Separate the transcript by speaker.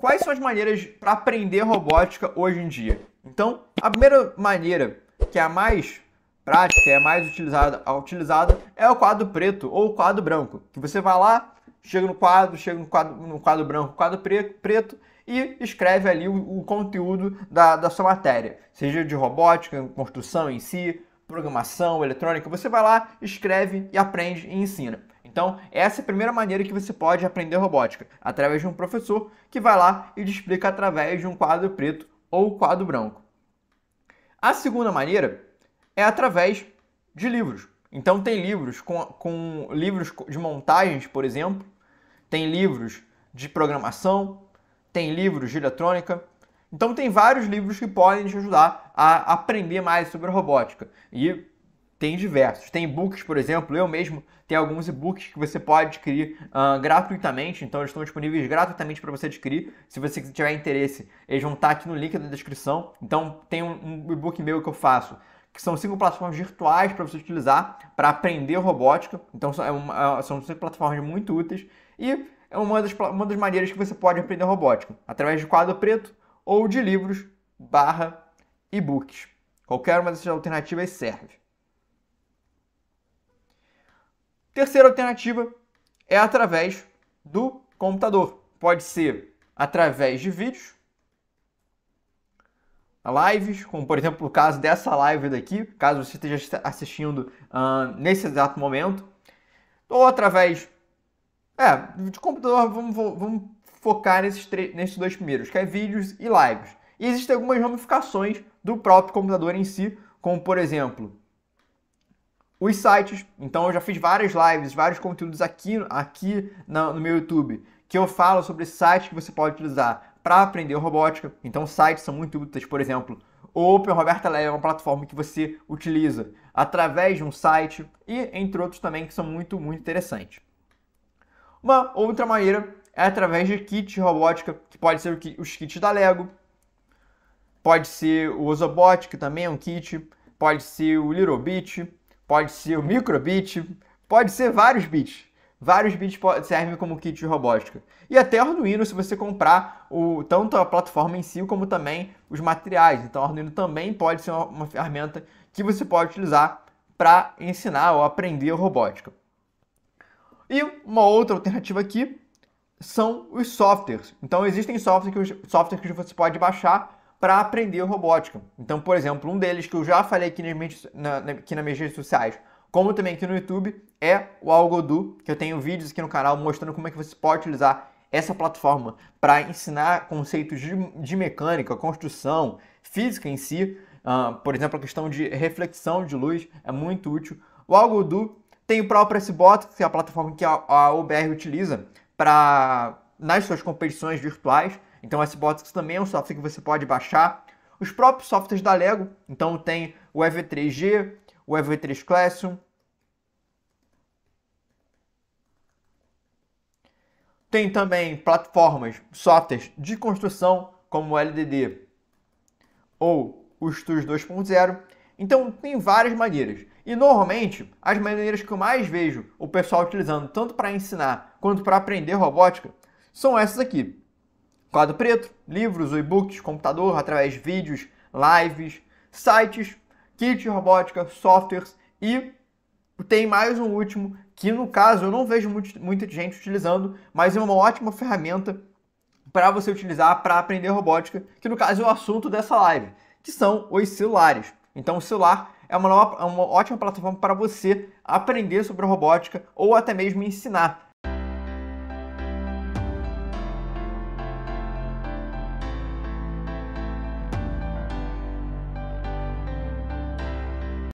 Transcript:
Speaker 1: Quais são as maneiras para aprender robótica hoje em dia? Então, a primeira maneira, que é a mais prática, é a mais utilizada, utilizada é o quadro preto ou o quadro branco. Que você vai lá, chega no quadro, chega no quadro, no quadro branco, quadro preto, preto e escreve ali o, o conteúdo da, da sua matéria, seja de robótica, construção em si, programação, eletrônica. Você vai lá, escreve e aprende e ensina. Então, essa é a primeira maneira que você pode aprender robótica, através de um professor que vai lá e te explica através de um quadro preto ou quadro branco. A segunda maneira é através de livros. Então tem livros com, com livros de montagens, por exemplo, tem livros de programação, tem livros de eletrônica. Então tem vários livros que podem te ajudar a aprender mais sobre robótica. E tem diversos. Tem e-books, por exemplo, eu mesmo tenho alguns e-books que você pode adquirir uh, gratuitamente, então eles estão disponíveis gratuitamente para você adquirir. Se você tiver interesse, eles vão estar tá aqui no link da descrição. Então tem um, um e-book meu que eu faço, que são cinco plataformas virtuais para você utilizar para aprender robótica. Então são, é uma, é, são cinco plataformas muito úteis e é uma das, uma das maneiras que você pode aprender robótica, através de quadro preto ou de livros barra e-books. Qualquer uma dessas alternativas serve. Terceira alternativa é através do computador. Pode ser através de vídeos, lives, como por exemplo o caso dessa live daqui, caso você esteja assistindo uh, nesse exato momento, ou através é, de computador, vamos, vamos focar nesses, nesses dois primeiros, que é vídeos e lives. E existem algumas ramificações do próprio computador em si, como por exemplo, os sites. Então eu já fiz várias lives, vários conteúdos aqui, aqui no meu YouTube que eu falo sobre sites que você pode utilizar para aprender robótica. Então sites são muito úteis, por exemplo, o Open Roberta é uma plataforma que você utiliza através de um site e entre outros também que são muito, muito interessantes. Uma outra maneira é através de kits robótica, que pode ser os kits da Lego, pode ser o Ozobot, que também é um kit, pode ser o Littlebit, pode ser o microbit, pode ser vários bits. Vários bits servem como kit de robótica. E até Arduino, se você comprar o, tanto a plataforma em si, como também os materiais. Então, Arduino também pode ser uma, uma ferramenta que você pode utilizar para ensinar ou aprender robótica. E uma outra alternativa aqui são os softwares. Então, existem softwares que, softwares que você pode baixar para aprender robótica. Então, por exemplo, um deles que eu já falei aqui nas minhas, na, na, aqui nas minhas redes sociais, como também aqui no YouTube, é o Algodu, que eu tenho vídeos aqui no canal mostrando como é que você pode utilizar essa plataforma para ensinar conceitos de, de, mecânica, construção, física em si. Uh, por exemplo, a questão de reflexão de luz é muito útil. O Algodu tem o próprio S-Bot, que é a plataforma que a, a OBR utiliza para nas suas competições virtuais. Então, esse Botox também é um software que você pode baixar. Os próprios softwares da Lego, então tem o EV3G, o EV3 Classroom. Tem também plataformas, softwares de construção, como o LDD ou o STUS 2.0. Então, tem várias maneiras. E normalmente, as maneiras que eu mais vejo o pessoal utilizando, tanto para ensinar quanto para aprender robótica, são essas aqui. Quadro Preto, livros, e-books, computador, através de vídeos, lives, sites, kit robótica, softwares e tem mais um último que no caso eu não vejo muito, muita gente utilizando, mas é uma ótima ferramenta para você utilizar para aprender robótica, que no caso é o assunto dessa live, que são os celulares. Então o celular é uma, nova, é uma ótima plataforma para você aprender sobre robótica ou até mesmo ensinar.